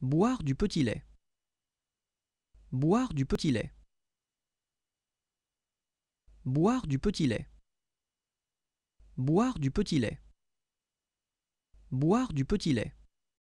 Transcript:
Boire du petit lait. Boire du petit lait. Boire du petit lait. Boire du petit lait. Boire du petit lait.